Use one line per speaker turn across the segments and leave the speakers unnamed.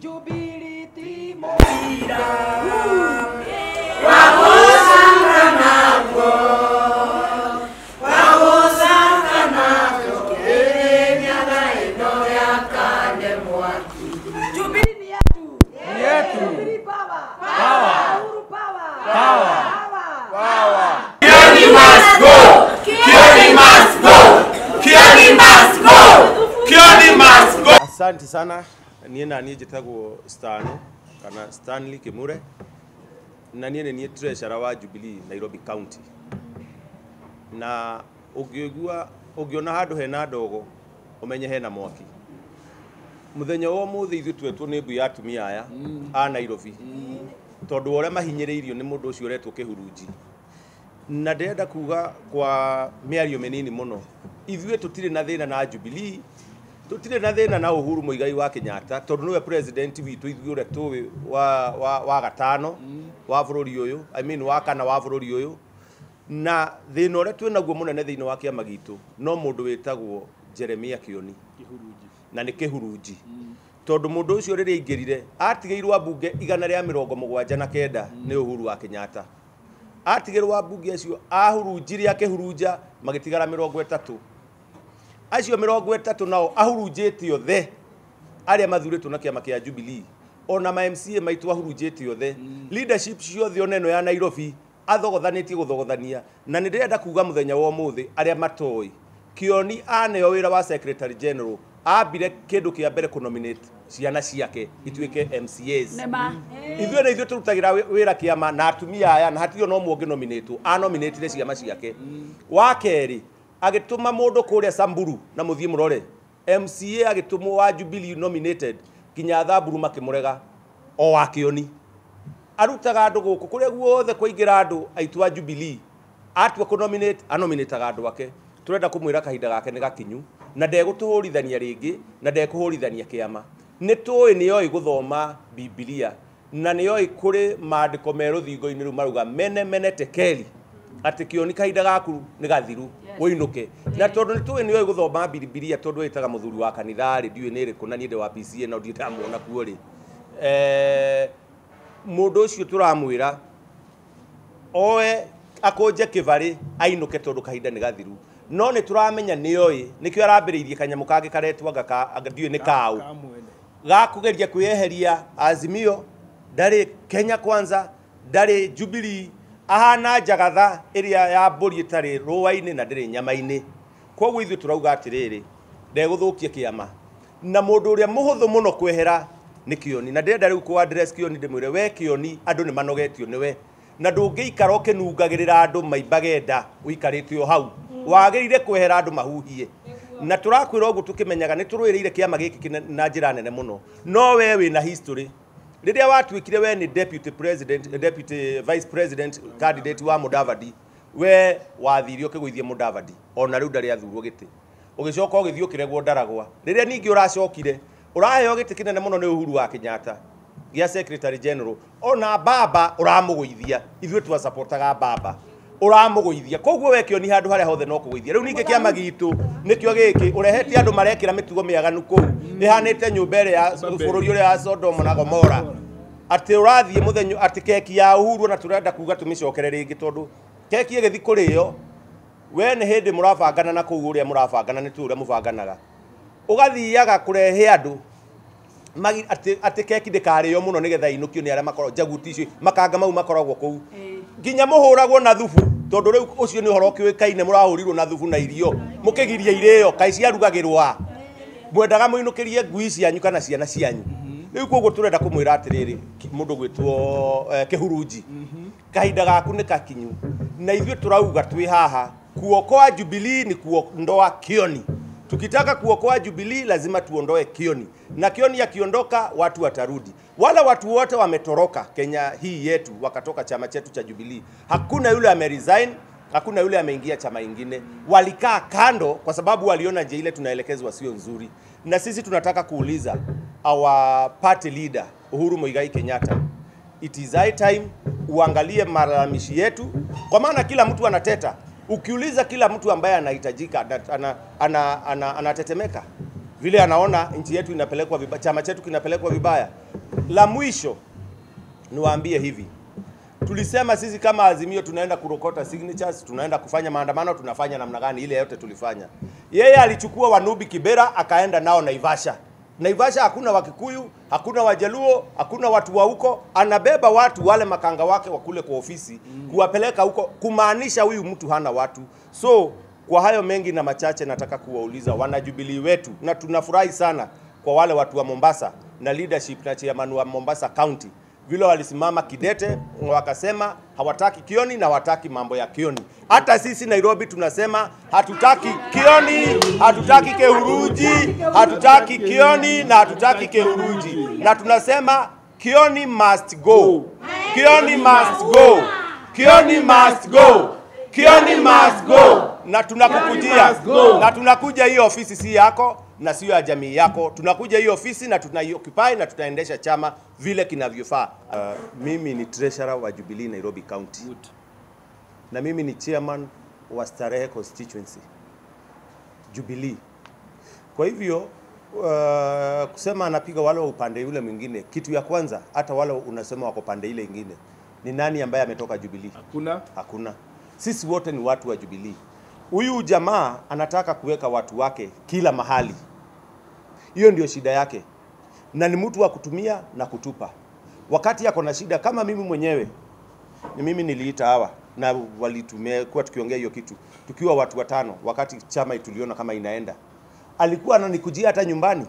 Jubili Timotila wahozanga ino yakande mwaki Jubili Asante sana nie na niä njä tagwo stan kana stanley kimure na niä nä niä trecara wa jubilee nairobi county na ũngĩigua ũngĩona handũ hena ndogo ũmenye hena mwaki mũthenya wa ũmũthĩ ithuĩ twetwo nĩ mbu ya atumia aya a nairobi tondũ ũrĩa mahinyĩrĩirio nĩ mũndũ ũcio ũretwo kĩhurunji na ndĩrenda kuga kwa mĩario mĩnini mũno ithuĩ tũtirĩ na thĩna na jubilee tutire na thä na na å huru må igai wa kinyata tondå nä president witu ithure å tå wa, wa, wa gatano wa bå rå ri å I mean, wa kana wa bå rå ri å yå na thä na å rä a twä naguo må nene thä inä wa kä ama no må ndå wä tagwo jeremia kä oni na nä kä tondu mundu tondå må ndå å cio rä rä aingä rire atigä irwo mbunge igana rä a mugwanja na kenda nä å huru wa kinyata atigä rwo mbunge acio ahurunjire akä hurunja magä tigara mä acio mirongo etatu nao ahurunjite othe aria mathuritwo na kiama kia Jubilee ona ma MCA maitu ahurunjite othe mm. leadership the oneno ya Nairobi athogothanĩtie gũthogothania na nĩ ndĩrenda kuuga mũthenya wa ũmũthĩ arĩa matoi kioni aneo wira wa secretary general ambire kĩndũ kĩa mbere kũnominate ciana ciake ituike MCAs ithuĩ nĩ ithuĩ tũrutagĩra wĩra kĩama na atumia aya na hatirĩ ona ũmwe ũngĩnominĩtwo anominĩtire ciama ciake mm. wa kerĩ agituma mundu kuria samburu na muthie murore mca agitumwo wa jubilee nominated kinya thamburu makimurega o wakioni arutaga andu guku kuria guothe kuingira andu aitu a jubilee atua nominate anominataga andu ake turenda kumwira kahinda gake nä gakinyu na ndegåtåhårithania ringi na ndekũhũrithania kĩama nä tuwi nä yoi guthoma bibilia na nä yoi kuri maandĩko meruthingo-ini ru maruga mene mene tekeli atä kahinda gaku ni gathiru yeah uinuke na tondu ni tuwe we guthoma bibilia tondu itaga muthuri wa kanitha ri ndiwe ni riku na niende wa PCA na ndiwe ndamuona kuo ri eh mudu ucio turamwira oe akunje kivari ainuke tondu kahinda ni gathiru no nä tå ramenya nä oä nä kä o arambä rä irie kanyamå kangä kau ga nä kaå gakå geria kwä azimio ndarä kenya kwanza ndarä jubilee ahana njagatha iria ya mburi itari ruwaini na ndiri nyamaini koguo ithu turauga atiriri ndeguthukia kiama na mundu uria muhuthu muno kwehera ni kioni na ndirenda riu ku address kioni ndimwire we kioni andu ni manogetio niwe na ndungiikara ukinungagirira andu maimbagenda uikarite o hau wagirire kwehera andu mahuhie na turakwira ugu tukimenyaga ni turwireire kiama giki na njira nene muno no we wina history riria watwikire we ni deputy president eh, deputy eh, vice president candidate wa mudavadi we wathirio kigwithie mudavadi ona riu ndari athurwo giti ugicoka ugithio kiregwo ndaragwa riria ningi uracokire uraheo giti kinene muno ni uhuru wa kinyata gia secretary general ona baba uramugwithia ithuĩ twasupportaga baba uramuguithia koguo we kioni handu hare hothe no kuguithia riu ningi kiama gitu nikio giki urehete andu marekira mitugo miaganu kuu ihanite nyumba ire ya bururi uria ya Sodom na Gomora ati urathie muthenyu ati keki ya uhuru na turenda kuga tumicokere ringi tondu keki igithi kurio we ni hindi murabangana na kuu uria murabangana ni tu uria mubanganaga ugathiaga kurehe andu magi ati ati keki yo muno nigetha inukio ni ara makoro jaguti icio makanga mau makoragwo kuu nginya muhuragwo na thufu tondu riu ucio ni må rahå murahurirwo na thubu na irio ä irio kai rwa mwendaga muinukirie ngui cianyu kana ciana cianyu mhm. riu koguo turenda kumwira atiriri mundu eh, kä hurunji mhm. kahinda gaku nä kakinyu na tå turauga twä haha kuo kwa jubilii nikuo ndoa kioni Tukitaka kuokoa Jubilee lazima tuondoe Kioni, na Kioni yakiondoka watu watarudi. Wala watu wote wametoroka Kenya hii yetu, wakatoka chama chetu cha Jubilee. Hakuna yule ameresign, hakuna yule ameingia chama ingine. Walikaa kando kwa sababu waliona je, ile tunaelekezwa sio nzuri. Na sisi tunataka kuuliza our party leader Uhuru Muigai Kenyatta, it is high time uangalie malalamishi yetu, kwa maana kila mtu anateta Ukiuliza kila mtu ambaye anahitajika anatetemeka ana, ana, ana, ana vile anaona nchi yetu inapelekwa vibaya, chama chetu kinapelekwa vibaya. La mwisho niwaambie hivi, tulisema sisi kama Azimio tunaenda kurokota signatures, tunaenda kufanya maandamano. Tunafanya namna gani? Ile yote tulifanya. Yeye alichukua Wanubi Kibera akaenda nao Naivasha. Naivasha hakuna Wakikuyu, hakuna Wajaluo, hakuna watu wa huko. Anabeba watu wale makanga wake wa kule kwa ofisi mm. kuwapeleka huko, kumaanisha huyu mtu hana watu. So kwa hayo mengi na machache, nataka kuwauliza wanajubilii wetu, na tunafurahi sana kwa wale watu wa Mombasa na leadership na chairman wa Mombasa County vile walisimama kidete, wakasema hawataki Kioni na hawataki mambo ya Kioni. Hata sisi Nairobi tunasema hatutaki Kioni, hatutaki Keuruji, hatutaki Kioni na hatutaki Keuruji, na tunasema Kioni must go, Kioni must go, Kioni must go, Kioni must go, na tunakukujia na tunakuja. Hii ofisi si yako na sio ya jamii yako. Tunakuja hii ofisi na tunaiokupai na tutaendesha chama vile kinavyofaa. Uh, mimi ni treasurer wa Jubilee Nairobi County. Good. Na mimi ni chairman wa Starehe constituency Jubilee. Kwa hivyo uh, kusema anapiga wale wa upande yule mwingine, kitu ya kwanza, hata wale unasema wako pande ile ingine, ni nani ambaye ametoka Jubilee? Hakuna, hakuna. Sisi wote ni watu wa Jubilee. Huyu jamaa anataka kuweka watu wake kila mahali. Hiyo ndio shida yake, na ni mtu wa kutumia na kutupa. Wakati yako na shida kama mimi mwenyewe, ni mimi niliita hawa na walitumia kuwa tukiongea hiyo kitu tukiwa watu watano, wakati chama tuliona kama inaenda. Alikuwa ananikujia hata nyumbani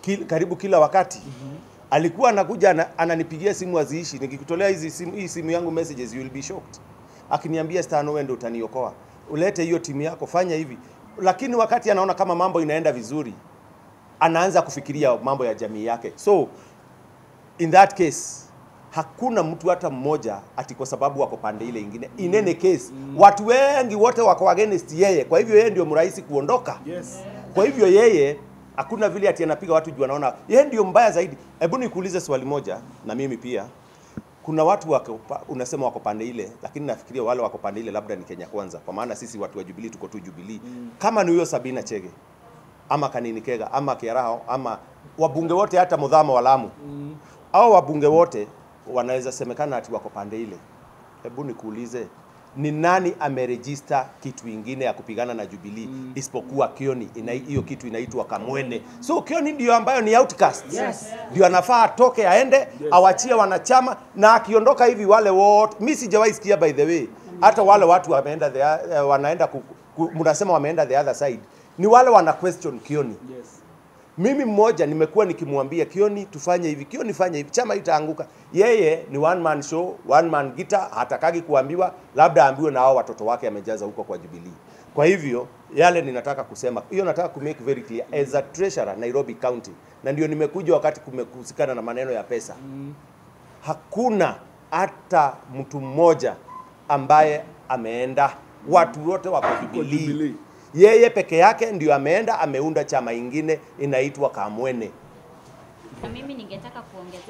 kil, karibu kila wakati mm -hmm. Alikuwa anakuja ananipigia simu aziishi, nikikutolea hizi simu, hii simu yangu messages you will be shocked, akiniambia Stano, wewe ndio utaniokoa, ulete hiyo timu yako, fanya hivi. Lakini wakati anaona kama mambo inaenda vizuri, anaanza kufikiria mambo ya jamii yake. So in that case hakuna mtu hata mmoja ati kwa sababu wako pande ile ingine. In mm-hmm. any case mm. watu wengi wote wako against yeye, kwa hivyo yeye ndio mrahisi kuondoka. Yes. Kwa hivyo yeye hakuna vile ati anapiga watu juu anaona yeye ndio mbaya zaidi. Hebu nikuulize swali moja na mimi pia kuna watu wako, unasema wako pande ile, lakini nafikiria wale wako pande ile labda ni Kenya Kwanza, kwa maana sisi watu wa Jubilee tuko tu Jubilee. Mm. Kama ni huyo Sabina Chege, ama Kanini Kega ama Kiaraho ama wabunge wote hata mudhama wa Lamu mm. au wabunge wote wanaweza semekana ati wako pande ile. Hebu nikuulize, ni nani amerejista kitu ingine ya kupigana na Jubilee mm. isipokuwa Kioni? Hiyo kitu inaitwa Kamwene. So Kioni ndio ambayo ni outcast, yes. ndio anafaa atoke aende, yes. awachie wanachama, na akiondoka hivi wale wote, mimi sijawahi sikia by the way, hata wale watu wameenda eh, wanaenda ku, ku, mnasema wameenda the other side ni wale wana question Kioni. Yes. Mimi mmoja nimekuwa nikimwambia Kioni tufanye hivi, Kioni fanya hivi, chama itaanguka. Yeye ni one man show, one man guitar, hatakagi kuambiwa, labda aambiwe na hao watoto wake amejaza huko kwa Jubilee. Kwa hivyo yale ninataka kusema, hiyo nataka make very clear as a treasurer Nairobi County, na ndio nimekuja wakati kumekusikana na maneno ya pesa. Mm-hmm. Hakuna hata mtu mmoja ambaye ameenda, watu wote wako Jubilee yeye peke yake ndio ameenda ameunda chama ingine inaitwa Kamwene. Na mimi ningetaka kuongezea